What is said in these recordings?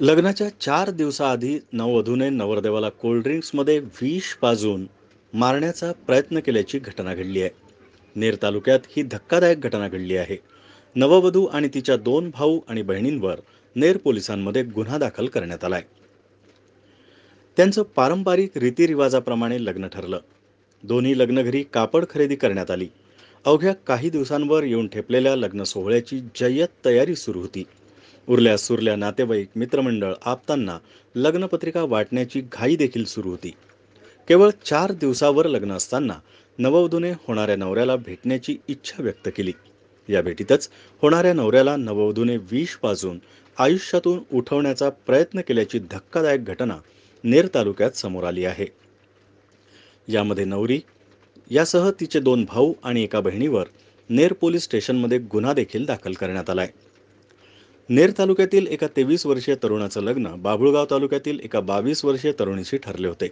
लग्नाच्या चार दिवसाआधी नववधूने नवरदेवाला कोल्ड्रिंक्समध्ये विष पाजून मारण्याचा प्रयत्न केल्याची घटना घडली आहे नेर तालुक्यात ही धक्कादायक घटना घडली आहे नववधू आणि तिच्या दोन भाऊ आणि बहिणींवर नेर पोलिसांमध्ये गुन्हा दाखल करण्यात आलाय त्यांचं पारंपरिक रीतिरिवाजाप्रमाणे लग्न ठरलं दोन्ही लग्नघरी कापड खरेदी करण्यात आली अवघ्या काही दिवसांवर येऊन ठेपलेल्या लग्न सोहळ्याची जय्यत तयारी सुरू होती उरल्या सुरल्या नातेवाईक मित्रमंडळ आपतांना लग्नपत्रिका वाटण्याची घाई देखील सुरू होती केवळ चार दिवसावर लग्न असताना नववधूने होणाऱ्या नवऱ्याला भेटण्याची इच्छा व्यक्त केली या भेटीतच होणाऱ्या नवऱ्याला नववधूने विष पाजून आयुष्यातून उठवण्याचा प्रयत्न केल्याची धक्कादायक घटना नेर तालुक्यात समोर आली आहे यामध्ये नवरी यासह तिचे दोन भाऊ आणि एका बहिणीवर नेर पोलीस स्टेशनमध्ये गुन्हा देखील दाखल करण्यात आला आहे नेर तालुक्यातील एका तेवीस वर्षीय तरुणाचं लग्न बाभुळगाव तालुक्यातील एका बावीस वर्षीय तरुणीशी ठरले होते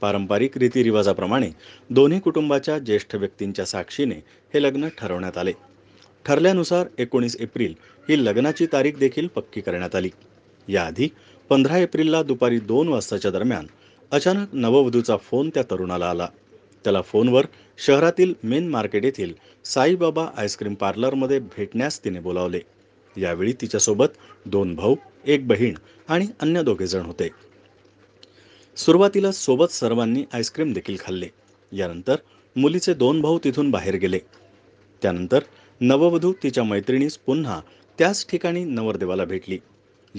पारंपरिक रीतिरिवाजाप्रमाणे दोन्ही कुटुंबाच्या ज्येष्ठ व्यक्तींच्या साक्षीने हे लग्न ठरवण्यात आले ठरल्यानुसार एकोणीस एप्रिल ही लग्नाची तारीख देखील पक्की करण्यात आली याआधी पंधरा एप्रिलला दुपारी दोन वाजताच्या दरम्यान अचानक नववधूचा फोन त्या तरुणाला आला त्याला फोनवर शहरातील मेन मार्केट येथील साईबाबा आईस्क्रीम पार्लरमध्ये भेटण्यास तिने बोलावले यावेळी तिच्यासोबत दोन भाऊ एक बहीण आणि अन्य दोघे जण होते सुरुवातीला सोबत सर्वांनी आईस्क्रीम देखील खाल्ले यानंतर मुलीचे दोन भाऊ तिथून बाहेर गेले त्यानंतर नववधू तिच्या मैत्रिणीस पुन्हा त्याच ठिकाणी नवरदेवाला भेटली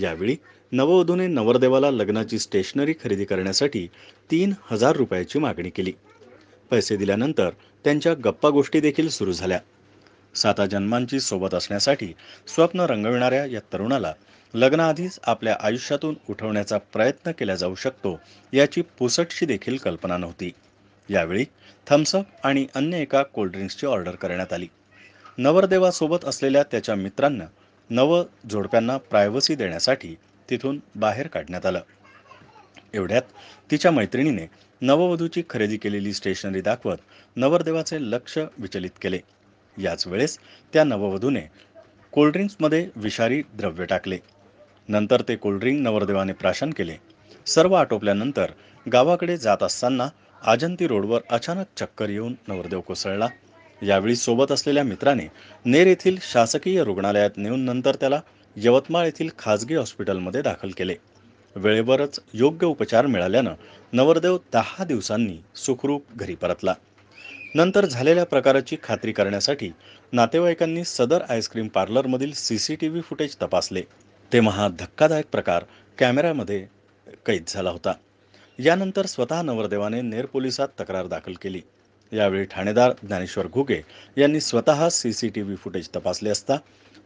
यावेळी नववधूने नवरदेवाला लग्नाची स्टेशनरी खरेदी करण्यासाठी तीन हजार रुपयाची मागणी केली पैसे दिल्यानंतर त्यांच्या गप्पा गोष्टी देखील सुरू झाल्या साता जन्मांची सोबत असण्यासाठी स्वप्न रंगविणाऱ्या या तरुणाला लग्नाआधीच आपल्या आयुष्यातून उठवण्याचा प्रयत्न केला जाऊ शकतो याची पुसटशी देखील कल्पना नव्हती यावेळी थम्सअप आणि अन्य एका कोल्ड्रिंक्सची ऑर्डर करण्यात आली नवरदेवासोबत असलेल्या त्याच्या मित्रांना नव जोडप्यांना प्रायव्हसी देण्यासाठी तिथून बाहेर काढण्यात आलं एवढ्यात तिच्या मैत्रिणीने नववधूची खरेदी केलेली स्टेशनरी दाखवत नवरदेवाचे लक्ष विचलित केले याच वेळेस त्या नववधूने कोल्ड्रिंक्समध्ये विषारी द्रव्य टाकले नंतर ते कोल्ड्रिंक नवरदेवाने प्राशन केले सर्व आटोपल्यानंतर गावाकडे जात असताना आजंती रोडवर अचानक चक्कर येऊन नवरदेव कोसळला यावेळी सोबत असलेल्या मित्राने नेर येथील शासकीय रुग्णालयात नेऊन नंतर त्याला यवतमाळ येथील खाजगी हॉस्पिटलमध्ये दाखल केले वेळेवरच योग्य उपचार मिळाल्यानं नवरदेव दहा दिवसांनी सुखरूप घरी परतला नंतर झालेल्या प्रकाराची खात्री करण्यासाठी नातेवाईकांनी सदर आईस्क्रीम पार्लरमधील C C T V footage तपासले तेव्हा हा धक्कादायक प्रकार कॅमेऱ्यामध्ये कैद झाला होता यानंतर स्वतः नवरदेवाने नेर पोलिसात तक्रार दाखल केली यावेळी ठाणेदार ज्ञानेश्वर घुगे यांनी स्वतः C C T V footage तपासले असता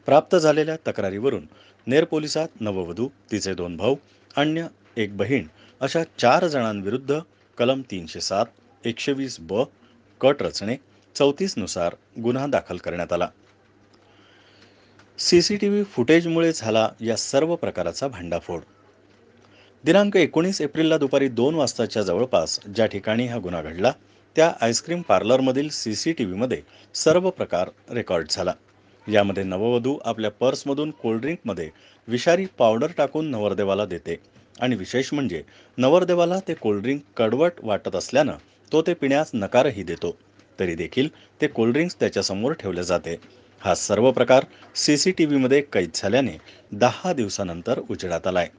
प्राप्त झालेल्या तक्रारीवरून नेर पोलिसात नववधू तिचे दोन भाऊ अन्य एक बहीण अशा चार जणांविरुद्ध कलम तीनशे सात एकशे वीस ब कट रचणे चौतीसनुसार गुन्हा दाखल करण्यात आला सीसीटीव्ही फुटेजमुळे झाला या सर्व प्रकाराचा भांडाफोड दिनांक एकोणीस एप्रिलला दुपारी दोन वाजताच्या जवळपास ज्या ठिकाणी हा गुन्हा घडला त्या आईस्क्रीम पार्लरमधील सी सी टी व्हीमध्ये सर्व प्रकार रेकॉर्ड झाला यामध्ये नववधू आपल्या पर्समधून कोल्ड्रिंकमध्ये विषारी पावडर टाकून नवरदेवाला देते आणि विशेष म्हणजे नवरदेवाला ते कोल्ड्रिंक कडवट वाटत असल्यानं तो ते पिण्यास नकारही देतो तरी देखील ते कोल्ड्रिंक्स त्याच्यासमोर ठेवले जाते हा सर्व प्रकार सी सी टी व्हीमध्ये कैद झाल्याने दहा दिवसानंतर उजेडात आलाय